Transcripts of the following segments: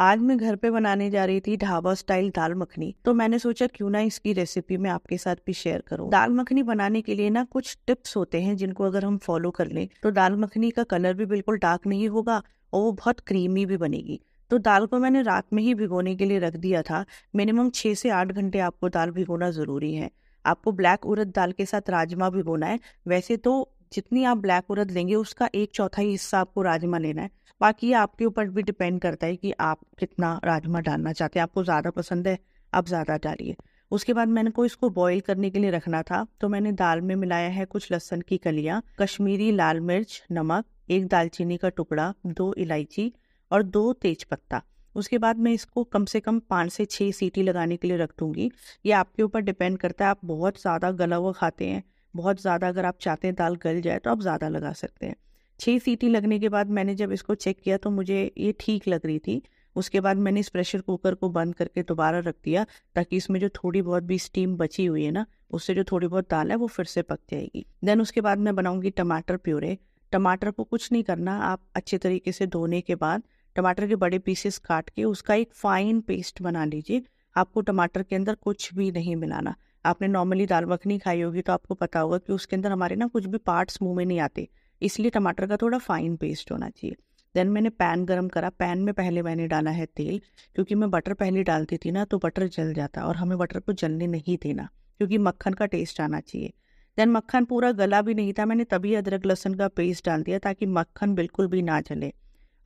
आज मैं घर पे बनाने जा रही थी ढाबा स्टाइल दाल मखनी तो मैंने सोचा क्यों ना इसकी रेसिपी मैं आपके साथ भी शेयर करूं दाल मखनी बनाने के लिए ना कुछ टिप्स होते हैं जिनको अगर हम फॉलो कर लें तो दाल मखनी का कलर भी बिल्कुल डार्क नहीं होगा और वो बहुत क्रीमी भी बनेगी तो दाल को मैंने रात में ही भिगोने के लिए रख दिया था मिनिमम छः से आठ घंटे आपको दाल भिगोना ज़रूरी है आपको ब्लैक उड़द दाल के साथ राजमा भिगोना है वैसे तो जितनी आप ब्लैक उड़द लेंगे उसका एक चौथाई हिस्सा आपको राजमा लेना है बाकी ये आपके ऊपर भी डिपेंड करता है कि आप कितना राजमा डालना चाहते हैं आपको ज़्यादा पसंद है आप ज़्यादा डालिए उसके बाद मैंने को इसको बॉईल करने के लिए रखना था तो मैंने दाल में मिलाया है कुछ लहसन की कलियाँ कश्मीरी लाल मिर्च नमक एक दालचीनी का टुकड़ा दो इलायची और दो तेज पत्ता उसके बाद मैं इसको कम से कम पाँच से छः सीटी लगाने के लिए रख दूंगी ये आपके ऊपर डिपेंड करता है आप बहुत ज़्यादा गला हुआ खाते हैं बहुत ज़्यादा अगर आप चाहते हैं दाल गल जाए तो आप ज़्यादा लगा सकते हैं छः सीटी लगने के बाद मैंने जब इसको चेक किया तो मुझे ये ठीक लग रही थी उसके बाद मैंने इस प्रेशर कुकर को बंद करके दोबारा रख दिया ताकि इसमें जो थोड़ी बहुत भी स्टीम बची हुई है ना उससे जो थोड़ी बहुत दाल है वो फिर से पक जाएगी देन उसके बाद मैं बनाऊंगी टमाटर प्यूरे टमाटर को कुछ नहीं करना आप अच्छे तरीके से धोने के बाद टमाटर के बड़े पीसेस काट के उसका एक फाइन पेस्ट बना लीजिए आपको टमाटर के अंदर कुछ भी नहीं मिलाना आपने नॉर्मली दाल मखनी खाई होगी तो आपको पता होगा कि उसके अंदर हमारे ना कुछ भी पार्ट्स मुंह में नहीं आते इसलिए टमाटर का थोड़ा फाइन पेस्ट होना चाहिए देन मैंने पैन गरम करा पैन में पहले मैंने डाला है तेल क्योंकि मैं बटर पहले डालती थी ना तो बटर जल जाता और हमें बटर को जलने नहीं देना क्योंकि मक्खन का टेस्ट आना चाहिए देन मक्खन पूरा गला भी नहीं था मैंने तभी अदरक लहसुन का पेस्ट डाल दिया ताकि मक्खन बिल्कुल भी ना जले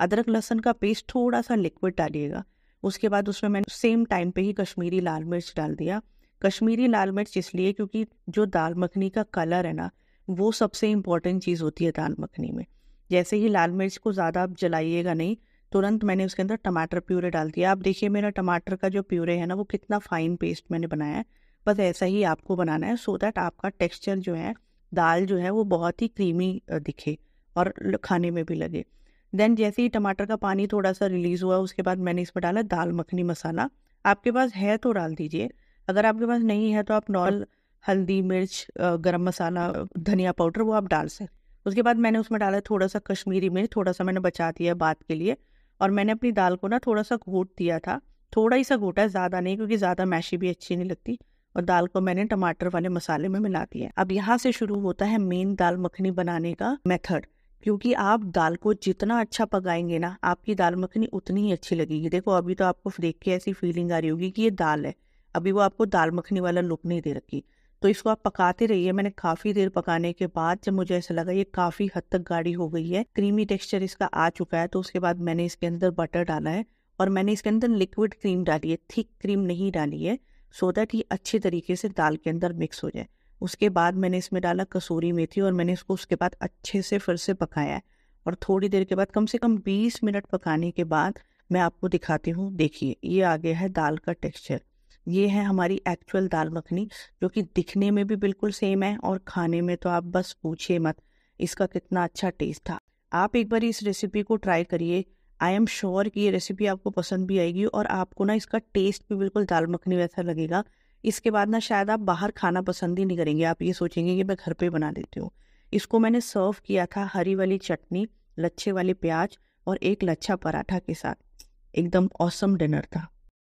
अदरक लहसुन का पेस्ट थोड़ा सा लिक्विड डालिएगा उसके बाद उसमें मैंने सेम टाइम पे ही कश्मीरी लाल मिर्च डाल दिया कश्मीरी लाल मिर्च इसलिए क्योंकि जो दाल मखनी का कलर है ना वो सबसे इम्पॉर्टेंट चीज़ होती है दाल मखनी में जैसे ही लाल मिर्च को ज़्यादा आप जलाइएगा नहीं तुरंत मैंने उसके अंदर टमाटर प्यूरे डाल दिया आप देखिए मेरा टमाटर का जो प्यूरे है ना वो कितना फाइन पेस्ट मैंने बनाया है बस ऐसा ही आपको बनाना है सो दैट आपका टेक्सचर जो है दाल जो है वो बहुत ही क्रीमी दिखे और खाने में भी लगे देन जैसे ही टमाटर का पानी थोड़ा सा रिलीज़ हुआ उसके बाद मैंने इसमें डाला दाल मखनी मसाला आपके पास है तो डाल दीजिए अगर आपके पास नहीं है तो आप नॉर्मल हल्दी मिर्च गरम मसाला धनिया पाउडर वो आप डाल सकते उसके बाद मैंने उसमें डाला थोड़ा सा कश्मीरी मिर्च थोड़ा सा मैंने बचा दिया बात के लिए और मैंने अपनी दाल को ना थोड़ा सा घोट दिया था थोड़ा ही सा घोटा ज़्यादा नहीं क्योंकि ज़्यादा मैशी भी अच्छी नहीं लगती और दाल को मैंने टमाटर वाले मसाले में मिला दिया अब यहाँ से शुरू होता है मेन दाल मखनी बनाने का मेथड क्योंकि आप दाल को जितना अच्छा पकाएंगे ना आपकी दाल मखनी उतनी ही अच्छी लगेगी देखो अभी तो आपको देख के ऐसी फीलिंग आ रही होगी कि ये दाल है अभी वो आपको दाल मखनी वाला लुक नहीं दे रखी तो इसको आप पकाते रहिए मैंने काफ़ी देर पकाने के बाद जब मुझे ऐसा लगा ये काफ़ी हद तक गाढ़ी हो गई है क्रीमी टेक्सचर इसका आ चुका है तो उसके बाद मैंने इसके अंदर बटर डाला है और मैंने इसके अंदर लिक्विड क्रीम डाली है थिक क्रीम नहीं डाली है सो दैट ये अच्छे तरीके से दाल के अंदर मिक्स हो जाए उसके बाद मैंने इसमें डाला कसूरी मेथी और मैंने इसको उसके बाद अच्छे से फिर से पकाया है और थोड़ी देर के बाद कम से कम 20 मिनट पकाने के बाद मैं आपको दिखाती हूँ देखिए ये आ गया है दाल का टेक्सचर ये है हमारी एक्चुअल दाल मखनी जो कि दिखने में भी बिल्कुल सेम है और खाने में तो आप बस पूछिए मत इसका कितना अच्छा टेस्ट था आप एक बार इस रेसिपी को ट्राई करिए आई एम श्योर कि ये रेसिपी आपको पसंद भी आएगी और आपको ना इसका टेस्ट भी बिल्कुल दाल मखनी वैसा लगेगा इसके बाद ना शायद आप बाहर खाना पसंद ही नहीं करेंगे आप ये सोचेंगे कि मैं घर पे बना देती हूँ इसको मैंने सर्व किया था हरी वाली चटनी लच्छे वाले प्याज और एक लच्छा पराठा के साथ एकदम औसम डिनर था